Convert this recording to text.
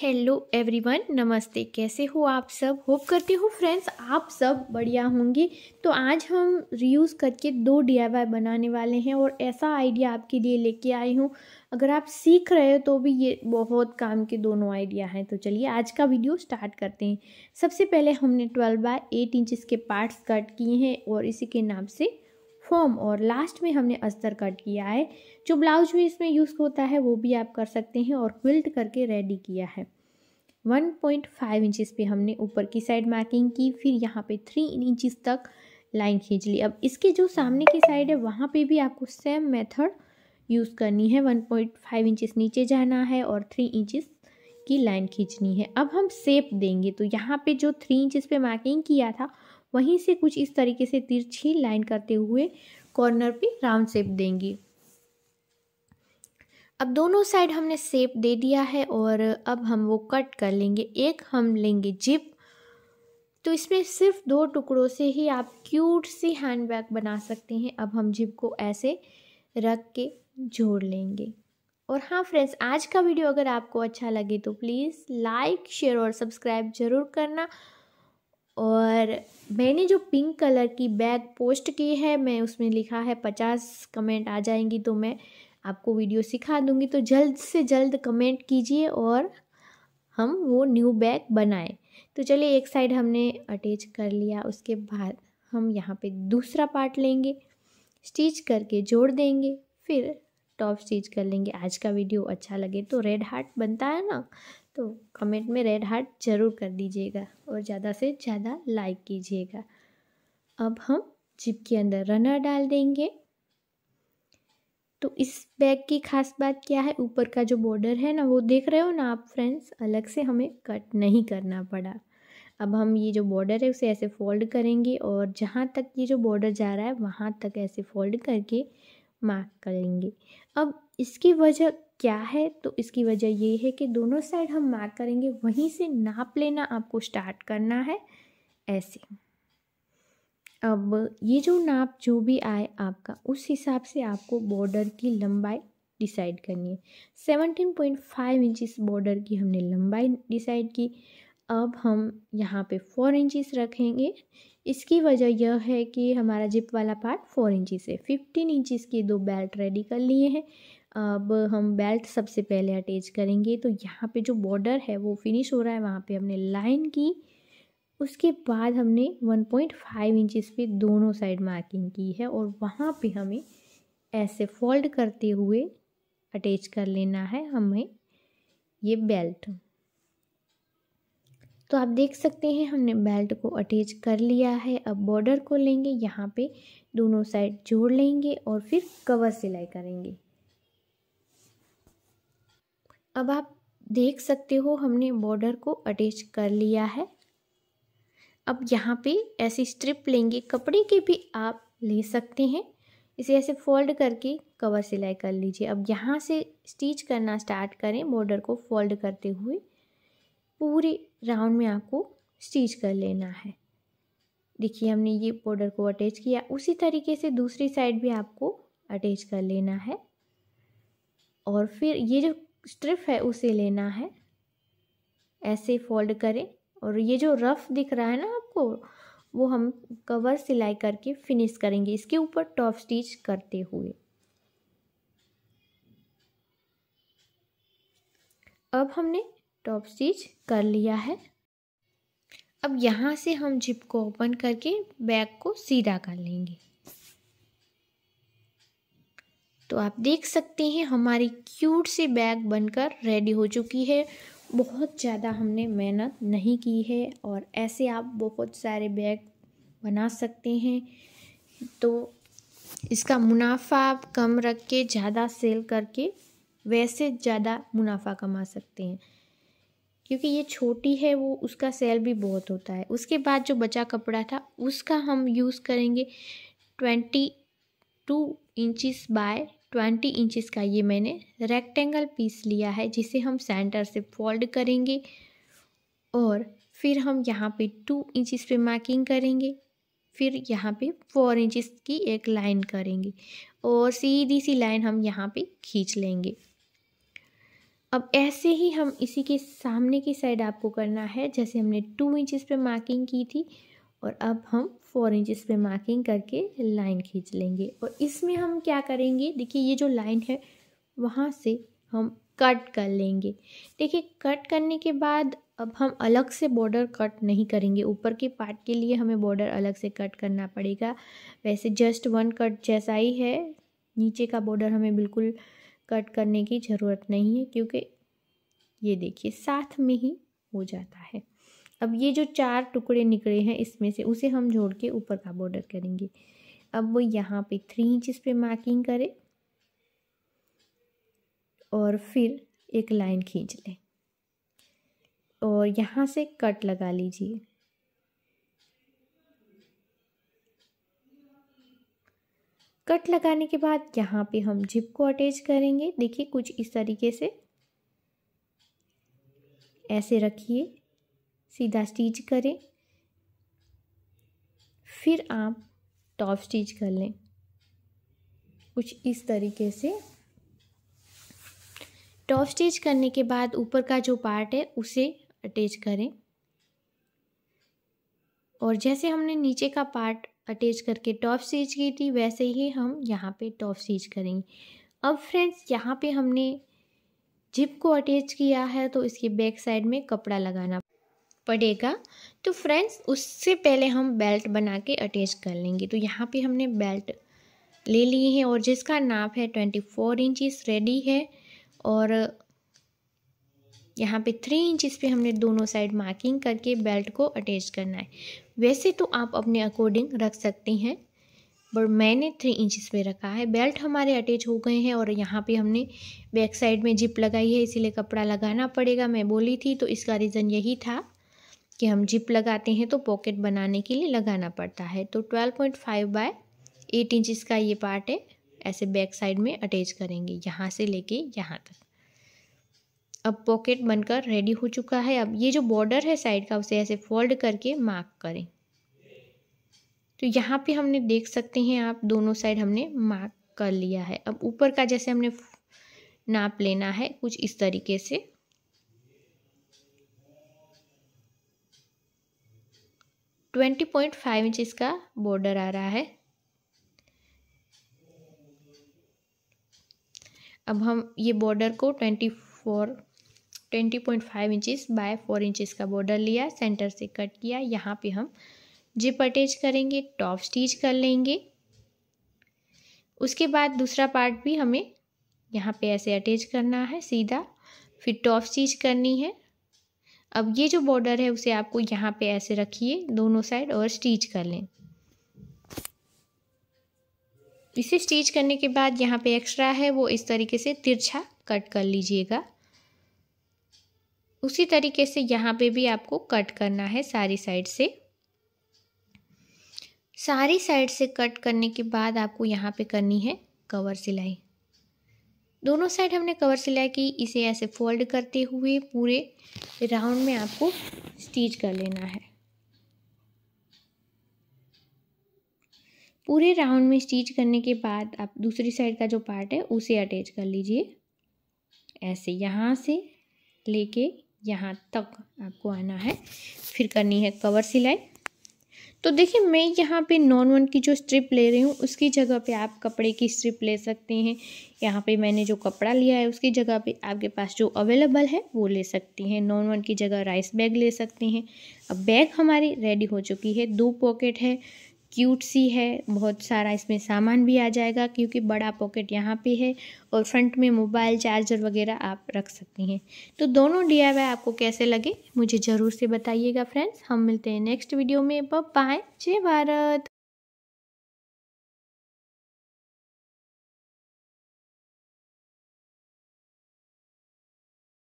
hello everyone नमस्ते कैसे हो आप सब होप करती हूँ फ्रेंड्स आप सब बढ़िया होंगे तो आज हम रीयूज़ करके दो डीआईवाई बनाने वाले हैं और ऐसा आइडिया आपके लिए लेके आई हूँ अगर आप सीख रहे हो तो भी ये बहुत काम के दोनों आइडिया हैं तो चलिए आज का वीडियो स्टार्ट करते हैं सबसे पहले हमने ट्वेल्व बाय एट इंचज़ के पार्ट्स कट किए हैं और इसी के नाम से फॉर्म और लास्ट में हमने अस्तर कट किया है जो ब्लाउज भी इसमें यूज़ होता है वो भी आप कर सकते हैं और क्विल्ट करके रेडी किया है 1.5 पॉइंट इंचिस पे हमने ऊपर की साइड मार्किंग की फिर यहाँ पे 3 इंचिस तक लाइन खींच ली अब इसके जो सामने की साइड है वहाँ पे भी आपको सेम मेथड यूज़ करनी है 1.5 पॉइंट इंचिस नीचे जाना है और 3 इंचिस की लाइन खींचनी है अब हम सेप देंगे तो यहाँ पे जो थ्री इंचिस पे मार्किंग किया था वहीं से कुछ इस तरीके से तिरछी लाइन करते हुए कॉर्नर पे राउंड शेप देंगी अब दोनों साइड हमने शेप दे दिया है और अब हम वो कट कर लेंगे एक हम लेंगे जिप तो इसमें सिर्फ दो टुकड़ों से ही आप क्यूट सी हैंड बैग बना सकते हैं अब हम जिप को ऐसे रख के जोड़ लेंगे और हाँ फ्रेंड्स आज का वीडियो अगर आपको अच्छा लगे तो प्लीज़ लाइक शेयर और सब्सक्राइब ज़रूर करना और मैंने जो पिंक कलर की बैग पोस्ट की है मैं उसमें लिखा है पचास कमेंट आ जाएंगी तो मैं आपको वीडियो सिखा दूंगी तो जल्द से जल्द कमेंट कीजिए और हम वो न्यू बैग बनाएं तो चलिए एक साइड हमने अटैच कर लिया उसके बाद हम यहाँ पे दूसरा पार्ट लेंगे स्टिच करके जोड़ देंगे फिर टॉप स्टिच कर लेंगे आज का वीडियो अच्छा लगे तो रेड हार्ट बनता है ना तो कमेंट में रेड हार्ट ज़रूर कर दीजिएगा और ज़्यादा से ज़्यादा लाइक कीजिएगा अब हम जिप के अंदर रनर डाल देंगे तो इस बैग की खास बात क्या है ऊपर का जो बॉर्डर है ना वो देख रहे हो ना आप फ्रेंड्स अलग से हमें कट नहीं करना पड़ा अब हम ये जो बॉर्डर है उसे ऐसे फोल्ड करेंगे और जहाँ तक ये जो बॉर्डर जा रहा है वहाँ तक ऐसे फोल्ड करके मार्क करेंगे अब इसकी वजह क्या है तो इसकी वजह ये है कि दोनों साइड हम मार्क करेंगे वहीं से नाप लेना आपको स्टार्ट करना है ऐसे अब ये जो नाप जो भी आए आपका उस हिसाब से आपको बॉर्डर की लंबाई डिसाइड करनी है seventeen point five inches border की हमने लंबाई डिसाइड की अब हम यहाँ पे फोर इंचिस रखेंगे इसकी वजह यह है कि हमारा जिप वाला पार्ट फोर इंचिस है फिफ्टीन इंचिस की दो बेल्ट रेडी कर लिए हैं अब हम बेल्ट सबसे पहले अटैच करेंगे तो यहाँ पे जो बॉर्डर है वो फिनिश हो रहा है वहाँ पे हमने लाइन की उसके बाद हमने 1.5 पॉइंट इंचिस पे दोनों साइड मार्किंग की है और वहाँ पर हमें ऐसे फोल्ड करते हुए अटैच कर लेना है हमें ये बेल्ट तो आप देख सकते हैं हमने बेल्ट को अटैच कर लिया है अब बॉर्डर को लेंगे यहाँ पे दोनों साइड जोड़ लेंगे और फिर कवर सिलाई करेंगे अब आप देख सकते हो हमने बॉर्डर को अटैच कर लिया है अब यहाँ पे ऐसी स्ट्रिप लेंगे कपड़े की भी आप ले सकते हैं इसे ऐसे फोल्ड करके कवर सिलाई कर लीजिए अब यहाँ से स्टिच करना स्टार्ट करें बॉर्डर को फोल्ड करते हुए पूरे राउंड में आपको स्टिच कर लेना है देखिए हमने ये बॉर्डर को अटैच किया उसी तरीके से दूसरी साइड भी आपको अटैच कर लेना है और फिर ये जो स्ट्रिप है उसे लेना है ऐसे फोल्ड करें और ये जो रफ दिख रहा है ना आपको वो हम कवर सिलाई करके फिनिश करेंगे इसके ऊपर टॉप स्टिच करते हुए अब हमने टॉप स्टिच कर लिया है अब यहाँ से हम जिप को ओपन करके बैग को सीधा कर लेंगे तो आप देख सकते हैं हमारी क्यूट सी बैग बनकर रेडी हो चुकी है बहुत ज़्यादा हमने मेहनत नहीं की है और ऐसे आप बहुत सारे बैग बना सकते हैं तो इसका मुनाफा आप कम रख के ज़्यादा सेल करके वैसे ज़्यादा मुनाफा कमा सकते हैं क्योंकि ये छोटी है वो उसका सेल भी बहुत होता है उसके बाद जो बचा कपड़ा था उसका हम यूज़ करेंगे twenty two inches by twenty inches का ये मैंने रेक्टेंगल पीस लिया है जिसे हम सेंटर से फोल्ड करेंगे और फिर हम यहाँ पे टू इंचिस पे मार्किंग करेंगे फिर यहाँ पे फोर इंचिस की एक लाइन करेंगे और सीधी सी लाइन हम यहाँ पे खींच लेंगे अब ऐसे ही हम इसी के सामने की साइड आपको करना है जैसे हमने टू इंचज़ पे मार्किंग की थी और अब हम फोर इंचेस पे मार्किंग करके लाइन खींच लेंगे और इसमें हम क्या करेंगे देखिए ये जो लाइन है वहाँ से हम कट कर लेंगे देखिए कट करने के बाद अब हम अलग से बॉर्डर कट नहीं करेंगे ऊपर के पार्ट के लिए हमें बॉर्डर अलग से कट करना पड़ेगा वैसे जस्ट वन कट जैसा ही है नीचे का बॉर्डर हमें बिल्कुल कट करने की ज़रूरत नहीं है क्योंकि ये देखिए साथ में ही हो जाता है अब ये जो चार टुकड़े निकले हैं इसमें से उसे हम जोड़ के ऊपर का बॉर्डर करेंगे अब वो यहाँ पे थ्री इंच पे मार्किंग करें और फिर एक लाइन खींच लें और यहाँ से कट लगा लीजिए कट लगाने के बाद यहाँ पे हम जिप को अटैच करेंगे देखिए कुछ इस तरीके से ऐसे रखिए सीधा स्टिच करें फिर आप टॉप स्टिच कर लें कुछ इस तरीके से टॉप स्टिच करने के बाद ऊपर का जो पार्ट है उसे अटैच करें और जैसे हमने नीचे का पार्ट अटैच करके टॉप स्टिच की थी वैसे ही हम यहाँ पे टॉप स्टिच करेंगे अब फ्रेंड्स यहाँ पे हमने जिप को अटैच किया है तो इसके बैक साइड में कपड़ा लगाना पड़ेगा तो फ्रेंड्स उससे पहले हम बेल्ट बना के अटैच कर लेंगे तो यहाँ पे हमने बेल्ट ले लिए हैं और जिसका नाप है ट्वेंटी फोर इंचज़ रेडी है और यहाँ पे थ्री इंच पे हमने दोनों साइड मार्किंग करके बेल्ट को अटैच करना है वैसे तो आप अपने अकॉर्डिंग रख सकते हैं बट मैंने थ्री इंचिस पे रखा है बेल्ट हमारे अटैच हो गए हैं और यहाँ पे हमने बैक साइड में जिप लगाई है इसीलिए कपड़ा लगाना पड़ेगा मैं बोली थी तो इसका रीज़न यही था कि हम जिप लगाते हैं तो पॉकेट बनाने के लिए लगाना पड़ता है तो twelve point five by eight inches का ये पार्ट है ऐसे बैक साइड में अटैच करेंगे यहाँ से लेके यहाँ तक अब पॉकेट बनकर रेडी हो चुका है अब ये जो बॉर्डर है साइड का उसे ऐसे फोल्ड करके मार्क करें तो यहाँ पे हमने देख सकते हैं आप दोनों साइड हमने मार्क कर लिया है अब ऊपर का जैसे हमने नाप लेना है कुछ इस तरीके से ट्वेंटी पॉइंट फाइव इंच इसका बॉर्डर आ रहा है अब हम ये बॉर्डर को twenty four twenty point five inches by four inches का बॉर्डर लिया सेंटर से कट किया यहाँ पे हम जिप अटैच करेंगे टॉप स्टिच कर लेंगे उसके बाद दूसरा पार्ट भी हमें यहाँ पे ऐसे अटैच करना है सीधा फिर टॉप स्टिच करनी है अब ये जो बॉर्डर है उसे आपको यहाँ पे ऐसे रखिए दोनों साइड और स्टिच कर लें इसे स्टिच करने के बाद यहाँ पे एक्स्ट्रा है वो इस तरीके से तिरछा कट कर लीजिएगा उसी तरीके से यहाँ पे भी आपको कट करना है सारी साइड से सारी साइड से कट करने के बाद आपको यहाँ पे करनी है कवर सिलाई दोनों साइड हमने कवर सिलाई की इसे ऐसे फोल्ड करते हुए पूरे राउंड में आपको स्टिच कर लेना है पूरे राउंड में स्टिच करने के बाद आप दूसरी साइड का जो पार्ट है उसे अटैच कर लीजिए ऐसे यहाँ से लेके यहाँ तक आपको आना है फिर करनी है कवर सिलाई तो देखिए मैं यहाँ पे नॉन वन की जो स्ट्रिप ले रही हूँ उसकी जगह पे आप कपड़े की स्ट्रिप ले सकते हैं यहाँ पे मैंने जो कपड़ा लिया है उसकी जगह पे आपके पास जो अवेलेबल है वो ले सकती हैं नॉन वन की जगह राइस बैग ले सकते हैं अब बैग हमारी रेडी हो चुकी है दो पॉकेट है क्यूट सी है बहुत सारा इसमें सामान भी आ जाएगा क्योंकि बड़ा पॉकेट यहाँ पे है और फ्रंट में मोबाइल चार्जर वगैरह आप रख सकती हैं तो दोनों डी आपको कैसे लगे मुझे ज़रूर से बताइएगा फ्रेंड्स हम मिलते हैं नेक्स्ट वीडियो में बाय जय भारत